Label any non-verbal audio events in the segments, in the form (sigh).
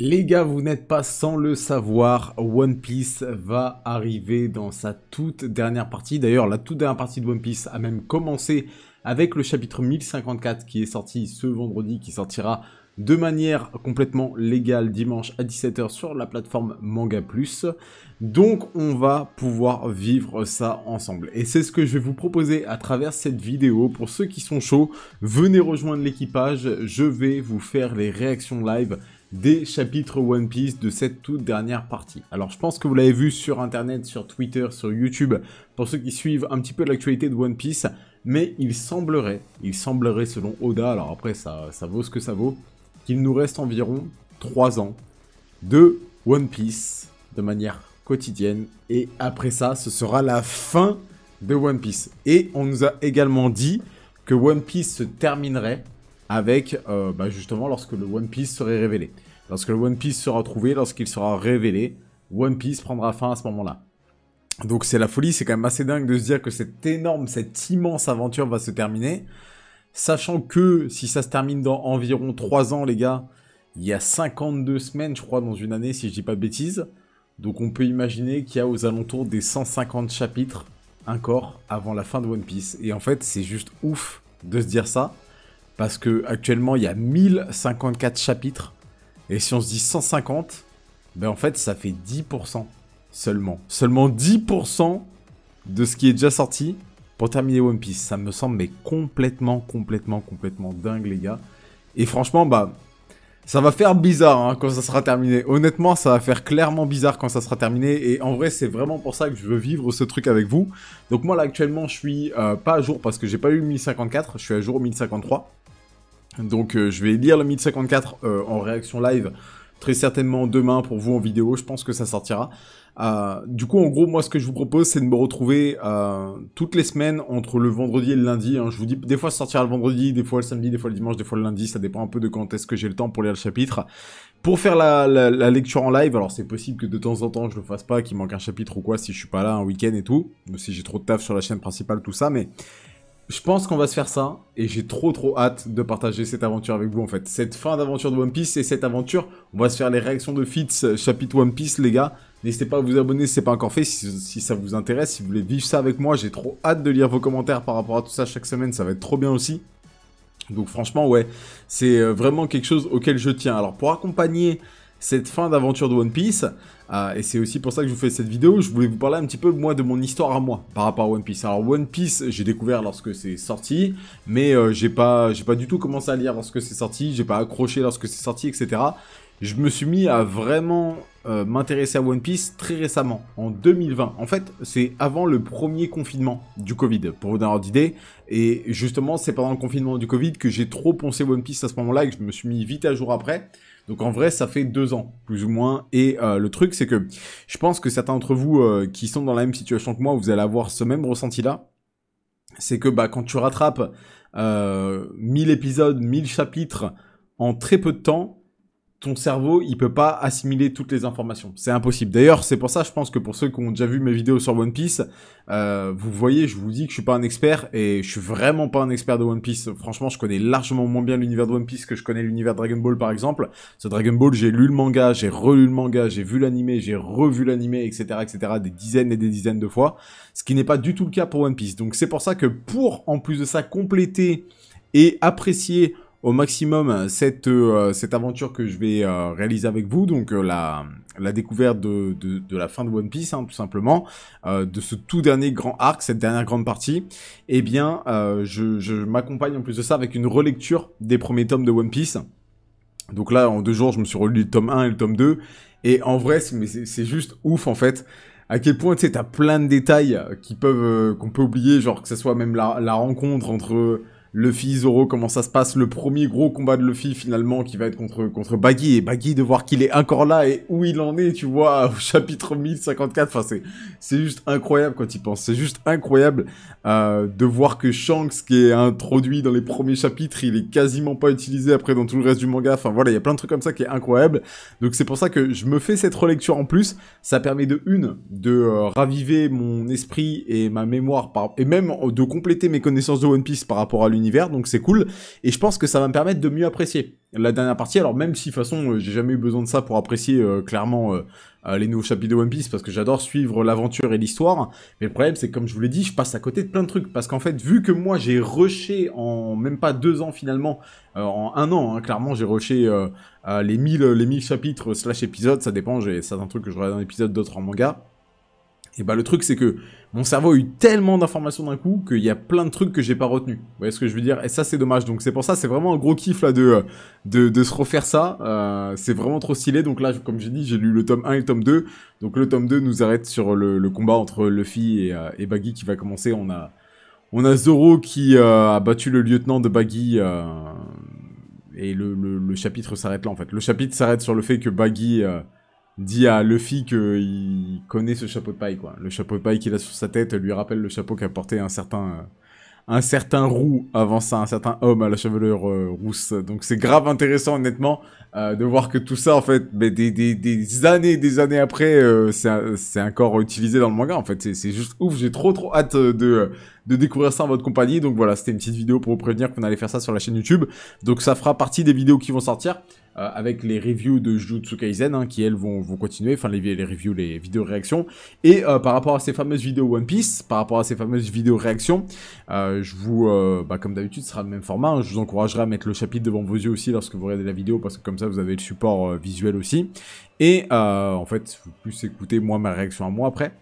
Les gars, vous n'êtes pas sans le savoir, One Piece va arriver dans sa toute dernière partie. D'ailleurs, la toute dernière partie de One Piece a même commencé avec le chapitre 1054 qui est sorti ce vendredi, qui sortira de manière complètement légale dimanche à 17h sur la plateforme Manga Plus. Donc on va pouvoir vivre ça ensemble. Et c'est ce que je vais vous proposer à travers cette vidéo. Pour ceux qui sont chauds, venez rejoindre l'équipage. Je vais vous faire les réactions live des chapitres One Piece de cette toute dernière partie. Alors je pense que vous l'avez vu sur internet, sur Twitter, sur YouTube, pour ceux qui suivent un petit peu l'actualité de One Piece, mais il semblerait, il semblerait selon Oda, alors après ça, ça vaut ce que ça vaut, qu'il nous reste environ 3 ans de One Piece de manière quotidienne, et après ça, ce sera la fin de One Piece. Et on nous a également dit que One Piece se terminerait avec euh, bah, justement lorsque le One Piece serait révélé. Lorsque le One Piece sera trouvé, lorsqu'il sera révélé, One Piece prendra fin à ce moment-là. Donc c'est la folie, c'est quand même assez dingue de se dire que cette énorme, cette immense aventure va se terminer. Sachant que si ça se termine dans environ 3 ans, les gars, il y a 52 semaines, je crois, dans une année, si je dis pas de bêtises. Donc on peut imaginer qu'il y a aux alentours des 150 chapitres encore avant la fin de One Piece. Et en fait, c'est juste ouf de se dire ça. Parce que actuellement, il y a 1054 chapitres. Et si on se dit 150, ben en fait, ça fait 10% seulement. Seulement 10% de ce qui est déjà sorti pour terminer One Piece. Ça me semble mais complètement, complètement, complètement dingue, les gars. Et franchement, bah, ça va faire bizarre hein, quand ça sera terminé. Honnêtement, ça va faire clairement bizarre quand ça sera terminé. Et en vrai, c'est vraiment pour ça que je veux vivre ce truc avec vous. Donc moi, là, actuellement, je suis euh, pas à jour parce que j'ai pas eu 1054. Je suis à jour 1053. Donc euh, je vais lire le 1054 euh, en réaction live très certainement demain pour vous en vidéo, je pense que ça sortira. Euh, du coup, en gros, moi, ce que je vous propose, c'est de me retrouver toutes les semaines entre le vendredi et le lundi. Hein. Je vous dis, des fois, ça sortira le vendredi, des fois le samedi, des fois le dimanche, des fois le lundi. Ça dépend un peu de quand est-ce que j'ai le temps pour lire le chapitre. Pour faire la, la lecture en live, alors c'est possible que de temps en temps, je le fasse pas, qu'il manque un chapitre ou quoi, si je suis pas là un week-end et tout, si j'ai trop de taf sur la chaîne principale, tout ça, mais je pense qu'on va se faire ça, et j'ai trop trop hâte de partager cette aventure avec vous en fait. Cette fin d'aventure de One Piece et cette aventure, on va se faire les réactions de Fitz euh, chapitre One Piece les gars. N'hésitez pas à vous abonner si c'est pas encore fait, si, si, ça vous intéresse, si vous voulez vivre ça avec moi, j'ai trop hâte de lire vos commentaires par rapport à tout ça chaque semaine, ça va être trop bien aussi. Donc franchement ouais, c'est euh, vraiment quelque chose auquel je tiens. Alors pour accompagner cette fin d'aventure de One Piece. Euh, et c'est aussi pour ça que je vous fais cette vidéo. Je voulais vous parler un petit peu, moi, de mon histoire à moi par rapport à One Piece. Alors, One Piece, j'ai découvert lorsque c'est sorti, mais euh, j'ai pas, j'ai pas du tout commencé à lire lorsque c'est sorti, j'ai pas accroché lorsque c'est sorti, etc. Je me suis mis à vraiment euh, m'intéresser à One Piece très récemment, en 2020. En fait, c'est avant le premier confinement du Covid, pour vous donner une Et justement, c'est pendant le confinement du Covid que j'ai trop poncé One Piece à ce moment-là et que je me suis mis vite à jour après. Donc en vrai, ça fait deux ans, plus ou moins. Et euh, le truc, c'est que je pense que certains d'entre vous euh, qui sont dans la même situation que moi, vous allez avoir ce même ressenti-là. C'est que bah, quand tu rattrapes 1000 euh, épisodes, 1000 chapitres en très peu de temps, ton cerveau, il peut pas assimiler toutes les informations. C'est impossible. D'ailleurs, c'est pour ça, je pense que pour ceux qui ont déjà vu mes vidéos sur One Piece, euh, vous voyez, je vous dis que je suis pas un expert et je suis vraiment pas un expert de One Piece. Franchement, je connais largement moins bien l'univers de One Piece que je connais l'univers Dragon Ball, par exemple. Ce Dragon Ball, j'ai lu le manga, j'ai relu le manga, j'ai vu l'animé, j'ai revu l'animé, etc., etc., des dizaines et des dizaines de fois. Ce qui n'est pas du tout le cas pour One Piece. Donc, c'est pour ça que pour, en plus de ça, compléter et apprécier au maximum euh, cette, euh, cette aventure que je vais euh, réaliser avec vous, donc la, la découverte de, la fin de One Piece, hein, tout simplement, de ce tout dernier grand arc, cette dernière grande partie, eh bien, je, m'accompagne en plus de ça avec une relecture des premiers tomes de One Piece. Donc là, en deux jours, je me suis relu le tome 1 et le tome 2, et en vrai, c'est juste ouf, en fait, à quel point, tu sais, t'as plein de détails qui peuvent, qu'on peut oublier, genre que ce soit même la rencontre entre... Luffy, Zoro, comment ça se passe, le premier gros combat de Luffy finalement qui va être contre, contre Baggy, et Baggy de voir qu'il est encore là et où il en est, tu vois, (laughs) au chapitre 1054, enfin c'est, c'est juste incroyable quand tu penses, c'est juste incroyable euh, de voir que Shanks qui est introduit dans les premiers chapitres, il est quasiment pas utilisé après dans tout le reste du manga, enfin voilà, il y a plein de trucs comme ça qui est incroyable, donc c'est pour ça que je me fais cette relecture en plus, ça permet de une, de euh, raviver mon esprit et ma mémoire, et même de compléter mes connaissances de One Piece par rapport à l'univers donc c'est cool. Et je pense que ça va me permettre de mieux apprécier la dernière partie. Alors même si de façon euh, j'ai jamais eu besoin de ça pour apprécier euh, clairement euh, les nouveaux chapitres de One Piece parce que j'adore suivre l'aventure et l'histoire. Mais le problème c'est que comme je vous l'ai dit, je passe à côté de plein de trucs parce qu'en fait vu que moi j'ai rushé en même pas deux ans finalement, en un an hein, clairement j'ai rushé les 1000 les mille chapitres slash épisodes, ça dépend, j'ai certains trucs que je regarde dans épisode, d'autres en manga. Et bah le truc c'est que mon cerveau a eu tellement d'informations d'un coup qu'il y a plein de trucs que j'ai pas retenu. Vous voyez ce que je veux dire Et ça c'est dommage. Donc c'est pour ça c'est vraiment un gros kiff là de euh, de, de se refaire ça. Euh, c'est vraiment trop stylé. Donc là comme j'ai dit j'ai lu le tome 1 et le tome 2. Donc le tome 2 nous arrête sur le, combat entre Luffy et, euh, et, Baggy qui va commencer. On a on a Zoro qui a battu le lieutenant de Baggy et le, le chapitre s'arrête là en fait. Le chapitre s'arrête sur le fait que Baggy dit à Luffy qu'il connaît ce chapeau de paille, quoi. Le chapeau de paille qu'il a sur sa tête lui rappelle le chapeau qu'a porté un certain, euh, un certain roux avant ça, un certain homme à la chevelure euh, rousse. Donc c'est grave intéressant, honnêtement, euh, de voir que tout ça, en fait, mais des, des, des années des années après, c'est encore utilisé dans le manga, en fait. C'est juste ouf, j'ai trop trop hâte de de découvrir ça en votre compagnie. Donc voilà, c'était une petite vidéo pour vous prévenir qu'on allait faire ça sur la chaîne YouTube. Donc ça fera partie des vidéos qui vont sortir euh, avec les reviews de Jujutsu Kaisen hein, qui elles vont, continuer, enfin les, les reviews, les vidéos réactions. Et euh, par rapport à ces fameuses vidéos One Piece, par rapport à ces fameuses vidéos réactions, euh, je vous, bah, comme d'habitude, ce sera le même format. Hein. je vous encouragerai à mettre le chapitre devant vos yeux aussi lorsque vous regardez la vidéo parce que comme ça vous avez le support visuel aussi. Et en fait, vous plus écouter moi ma réaction à moi après.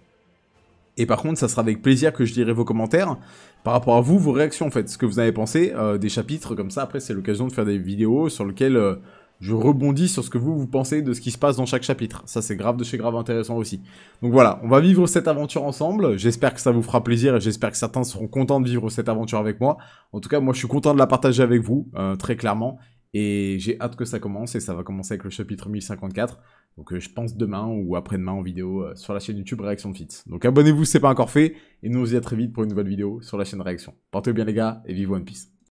Et par contre, ça sera avec plaisir que je lirai vos commentaires par rapport à vous, vos réactions en fait, ce que vous avez pensé euh, des chapitres comme ça. Après, c'est l'occasion de faire des vidéos sur lesquelles euh, je rebondis sur ce que vous, vous pensez de ce qui se passe dans chaque chapitre. Ça, c'est grave de chez grave intéressant aussi. Donc voilà, on va vivre cette aventure ensemble. J'espère que ça vous fera plaisir et j'espère que certains seront contents de vivre cette aventure avec moi. En tout cas, moi, je suis content de la partager avec vous, euh, très clairement. Et j'ai hâte que ça commence et ça va commencer avec le chapitre 1054. Donc euh, je pense demain ou après-demain en vidéo euh, sur la chaîne YouTube Réaction Fit. Donc abonnez-vous si c'est pas encore fait, et nous on se dit à très vite pour une nouvelle vidéo sur la chaîne Réaction. Portez-vous bien les gars, et vive One Piece.